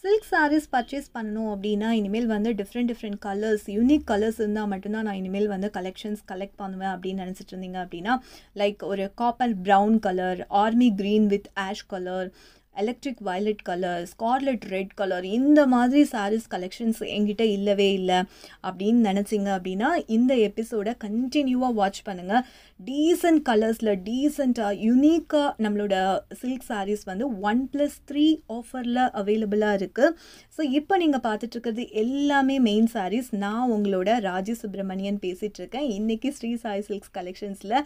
silk saris purchase பண்ணணும் அப்படின்னா இனிமேல் வந்து different different colours unique colours இருந்தால் மட்டும்தான் நான் இனிமேல் வந்து கலெக்ஷன்ஸ் கலெக்ட் பண்ணுவேன் அப்படின்னு நினச்சிட்டு இருந்தீங்க அப்படின்னா லைக் ஒரு copper brown colour army green with ash colour electric violet colour scarlet red colour இந்த மாதிரி சாரீஸ் கலெக்ஷன்ஸ் எங்கிட்ட இல்லவே இல்லை அப்படின்னு நினச்சிங்க அப்படின்னா இந்த எபிசோடை கண்டினியூவாக வாட்ச் பண்ணுங்கள் டீசெண்ட் கலர்ஸில் டீசெண்டாக யுனிக்காக நம்மளோட சில்க் சாரீஸ் வந்து ஒன் ப்ளஸ் த்ரீ ஆஃபரில் அவைலபிளாக இருக்குது ஸோ இப்போ நீங்கள் பார்த்துட்ருக்கிறது எல்லாமே மெயின் சாரீஸ் நான் உங்களோட ராஜி சுப்பிரமணியன் பேசிகிட்ருக்கேன் இன்றைக்கி ஸ்ரீ சாய் சில்க்ஸ் கலெக்ஷன்ஸில்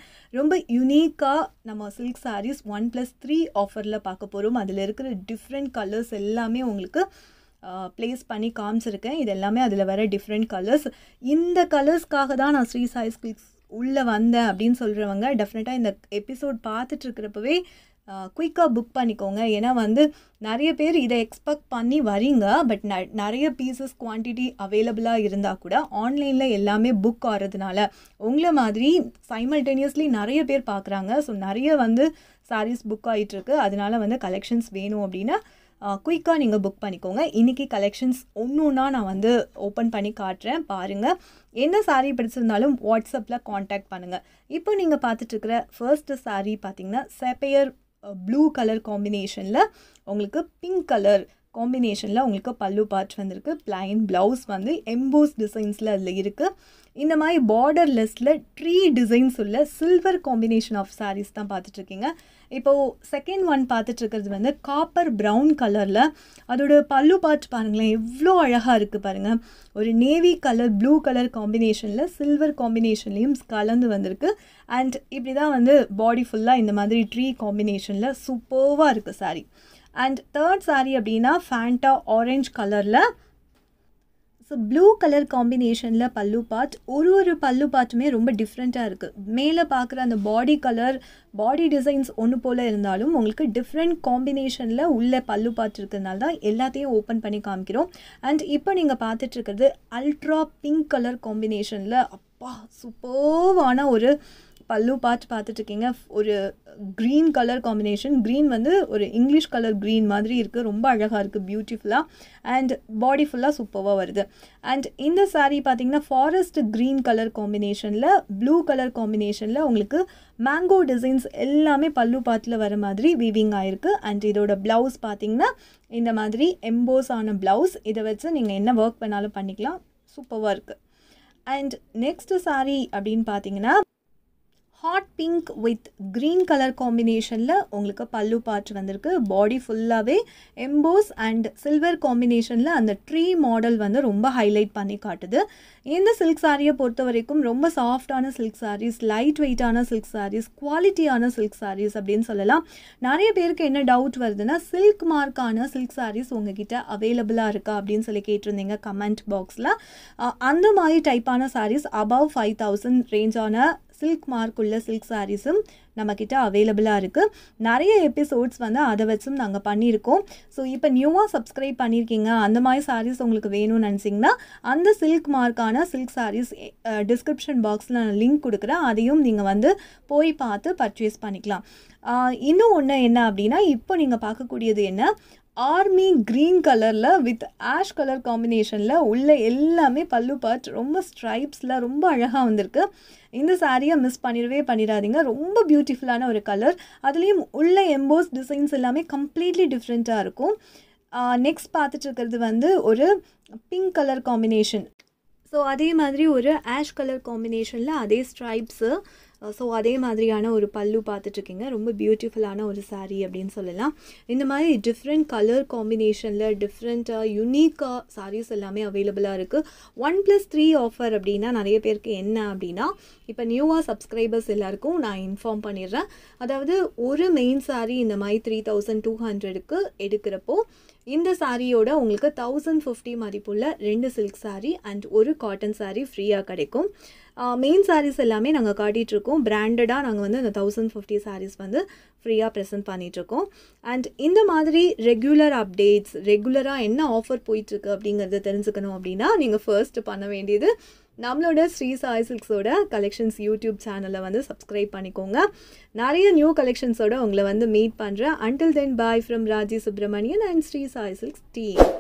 ரொம்ப யுனிக்காக நம்ம silk saris one plus three ஆஃபரில் பார்க்க போகிறோம் அதில் இருக்கிற டிஃப்ரெண்ட் கலர்ஸ் எல்லாமே உங்களுக்கு ப்ளேஸ் பண்ணி காமிச்சிருக்கேன் இது எல்லாமே அதில் வர டிஃப்ரெண்ட் கலர்ஸ் இந்த கலர்ஸ்க்காக தான் நான் ஸ்ரீ சாய்ஸ் கிளிக்ஸ் உள்ளே வந்தேன் அப்படின்னு சொல்கிறவங்க டெஃபினட்டாக இந்த எபிசோட் இருக்கிறப்பவே குயிக்காக புக் பண்ணிக்கோங்க ஏன்னா வந்து நிறைய பேர் இதை எக்ஸ்பெக்ட் பண்ணி வரீங்க பட் ந நிறைய பீசஸ் குவான்டிட்டி அவைலபிளாக இருந்தால் கூட ஆன்லைனில் எல்லாமே புக் ஆகிறதுனால உங்களை மாதிரி சைமல்டேனியஸ்லி நிறைய பேர் பார்க்குறாங்க ஸோ நிறைய வந்து சாரீஸ் புக் ஆகிட்டுருக்கு அதனால வந்து கலெக்ஷன்ஸ் வேணும் அப்படின்னா குயிக்காக நீங்கள் புக் பண்ணிக்கோங்க இன்றைக்கி கலெக்ஷன்ஸ் ஒன்று ஒன்றா நான் வந்து ஓப்பன் பண்ணி காட்டுறேன் பாருங்கள் என்ன சாரீ பிடிச்சிருந்தாலும் வாட்ஸ்அப்பில் காண்டாக்ட் பண்ணுங்கள் இப்போ நீங்கள் பார்த்துட்ருக்கிற ஃபர்ஸ்ட் சாரீ பார்த்தீங்கன்னா செப்பையர் ப்ளூ கலர் காம்பினேஷனில் உங்களுக்கு பிங்க் கலர் காம்பினேஷனில் உங்களுக்கு பல்லு பாட்ச் வந்திருக்கு பிளைன் ப்ளவுஸ் வந்து எம்போஸ் டிசைன்ஸில் அதில் இருக்குது இந்த மாதிரி பார்டர் லெஸ்ஸில் ட்ரீ டிசைன்ஸ் உள்ள சில்வர் காம்பினேஷன் ஆஃப் சாரீஸ் தான் பார்த்துட்ருக்கீங்க இப்போது செகண்ட் ஒன் பார்த்துட்ருக்கிறது வந்து காப்பர் ப்ரௌன் கலரில் அதோட பல்லு பாட்ச் பாருங்களேன் எவ்வளோ அழகாக இருக்குது பாருங்கள் ஒரு நேவி கலர் ப்ளூ கலர் காம்பினேஷனில் சில்வர் காம்பினேஷன்லேயும் கலந்து வந்திருக்கு அண்ட் இப்படி தான் வந்து பாடி ஃபுல்லாக இந்த மாதிரி ட்ரீ காம்பினேஷனில் சூப்பர்வாக இருக்குது சாரீ அண்ட் தேர்ட் சாரீ அப்படின்னா ஃபேண்டா ஆரஞ்ச் கலரில் ஸோ ப்ளூ கலர் காம்பினேஷனில் பல்லு பாட் ஒரு ஒரு பல்லு பாட்டுமே ரொம்ப டிஃப்ரெண்ட்டாக இருக்குது மேலே பார்க்குற அந்த பாடி கலர் பாடி டிசைன்ஸ் ஒன்று போல் இருந்தாலும் உங்களுக்கு டிஃப்ரெண்ட் காம்பினேஷனில் உள்ள பல்லு பாட் இருக்கிறதுனால தான் எல்லாத்தையும் ஓப்பன் பண்ணி காமிக்கிறோம் அண்ட் இப்போ நீங்கள் பார்த்துட்ருக்கிறது அல்ட்ரா பிங்க் கலர் காம்பினேஷனில் அப்பா சூப்பர்வான ஒரு பல்லு பார்த்துட்டு பார்த்துட்ருக்கீங்க ஒரு க்ரீன் கலர் காம்பினேஷன் க்ரீன் வந்து ஒரு இங்கிலீஷ் கலர் க்ரீன் மாதிரி இருக்குது ரொம்ப அழகாக இருக்குது பியூட்டிஃபுல்லாக அண்ட் பாடி ஃபுல்லாக சூப்பராக வருது அண்ட் இந்த சாரீ பார்த்தீங்கன்னா ஃபாரஸ்ட் க்ரீன் கலர் காம்பினேஷனில் ப்ளூ கலர் காம்பினேஷனில் உங்களுக்கு மேங்கோ டிசைன்ஸ் எல்லாமே பல்லு பாத்தில் வர மாதிரி வீவிங் ஆகிருக்கு அண்ட் இதோட ப்ளவுஸ் பார்த்தீங்கன்னா இந்த மாதிரி எம்போஸ் ஆன ப்ளவுஸ் இதை வச்சு நீங்கள் என்ன ஒர்க் பண்ணாலும் பண்ணிக்கலாம் சூப்பராக இருக்குது அண்ட் நெக்ஸ்ட் சாரீ அப்படின்னு பார்த்தீங்கன்னா hot pink with green colour காம்பினேஷனில் உங்களுக்கு பல்லு பாட்டு வந்திருக்கு பாடி ஃபுல்லாகவே எம்போஸ் அண்ட் சில்வர் காம்பினேஷனில் அந்த ட்ரீ மாடல் வந்து ரொம்ப ஹைலைட் பண்ணி காட்டுது இந்த சில்க் சாரியை பொறுத்த வரைக்கும் ரொம்ப சாஃப்டான சில்க் சாரீஸ் லைட் வெயிட்டான சில்க் சாரீஸ் குவாலிட்டியான சில்க் சாரீஸ் அப்படின்னு சொல்லலாம் நிறைய பேருக்கு என்ன டவுட் வருதுன்னா சில்க் மார்க்கான சில்க் சாரீஸ் உங்ககிட்ட அவைலபிளாக இருக்கா அப்படின்னு சொல்லி கேட்டிருந்தீங்க கமெண்ட் பாக்ஸில் அந்த மாதிரி டைப்பான சாரீஸ் அபவ் ஃபைவ் தௌசண்ட் ரேஞ்சான சில்க் மார்க் உள்ள சில்க் சாரீஸும் நம்மக்கிட்ட அவைலபிளாக இருக்குது நிறைய எபிசோட்ஸ் வந்து அதை வச்சும் நாங்கள் பண்ணியிருக்கோம் ஸோ இப்போ நியூவாக சப்ஸ்கிரைப் பண்ணியிருக்கீங்க அந்த மாதிரி சாரீஸ் உங்களுக்கு வேணும்னு நினச்சிங்கன்னா அந்த சில்க் மார்க்கான சில்க் சாரீஸ் டிஸ்கிரிப்ஷன் பாக்ஸில் நான் லிங்க் கொடுக்குறேன் அதையும் நீங்கள் வந்து போய் பார்த்து பர்ச்சேஸ் பண்ணிக்கலாம் இன்னும் ஒன்று என்ன அப்படின்னா இப்போ நீங்கள் பார்க்கக்கூடியது என்ன ஆர்மி க்ரீன் கலரில் வித் ஆஷ் கலர் காம்பினேஷனில் உள்ள எல்லாமே பல்லு பார்ட் ரொம்ப ஸ்ட்ரைப்ஸில் ரொம்ப அழகாக வந்திருக்கு இந்த சாரியை மிஸ் பண்ணிடவே பண்ணிடாதீங்க ரொம்ப பியூட்டிஃபுல்லான ஒரு கலர் அதுலேயும் உள்ள எம்போஸ் டிசைன்ஸ் எல்லாமே கம்ப்ளீட்லி டிஃப்ரெண்ட்டாக இருக்கும் நெக்ஸ்ட் பார்த்துட்டு இருக்கிறது வந்து ஒரு பிங்க் கலர் காம்பினேஷன் ஸோ அதே மாதிரி ஒரு ஆஷ் கலர் காம்பினேஷனில் அதே ஸ்ட்ரைப்ஸு ஸோ அதே மாதிரியான ஒரு பல்லு பார்த்துட்ருக்கீங்க ரொம்ப பியூட்டிஃபுல்லான ஒரு சாரீ அப்படின்னு சொல்லலாம் இந்த மாதிரி டிஃப்ரெண்ட் கலர் காம்பினேஷனில் டிஃப்ரெண்ட்டாக யுனிக்காக சாரீஸ் எல்லாமே அவைலபிளாக இருக்குது ஒன் ப்ளஸ் த்ரீ ஆஃபர் அப்படின்னா நிறைய பேருக்கு என்ன அப்படின்னா இப்போ நியூவாக சப்ஸ்கிரைபர்ஸ் எல்லாருக்கும் நான் இன்ஃபார்ம் பண்ணிடுறேன் அதாவது ஒரு மெயின் சாரீ இந்த மாதிரி த்ரீ தௌசண்ட் டூ ஹண்ட்ரடுக்கு எடுக்கிறப்போ இந்த சாரியோட உங்களுக்கு தௌசண்ட் ஃபிஃப்டி மதிப்புள்ள ரெண்டு சில்க் சாரீ அண்ட் ஒரு காட்டன் சாரீ ஃப்ரீயாக கிடைக்கும் மெயின் சாரீஸ் எல்லாமே நாங்கள் காட்டிகிட்ருக்கோம் பிராண்டடாக நாங்கள் வந்து அந்த தௌசண்ட் ஃபிஃப்டி சாரீஸ் வந்து ஃப்ரீயாக ப்ரெசென்ட் பண்ணிகிட்ருக்கோம் அண்ட் இந்த மாதிரி ரெகுலர் அப்டேட்ஸ் ரெகுலராக என்ன ஆஃபர் போயிட்டுருக்கு அப்படிங்கிறத தெரிஞ்சுக்கணும் அப்படின்னா நீங்கள் ஃபர்ஸ்ட்டு பண்ண வேண்டியது நம்மளோட ஸ்ரீ சாய் சில்க்ஸோட கலெக்ஷன்ஸ் யூடியூப் சேனலை வந்து சப்ஸ்கிரைப் பண்ணிக்கோங்க நிறைய நியூ கலெக்ஷன்ஸோட உங்களை வந்து மீட் பண்ணுறேன் until then bye from Raji Subramanian and Sri Sai Silks team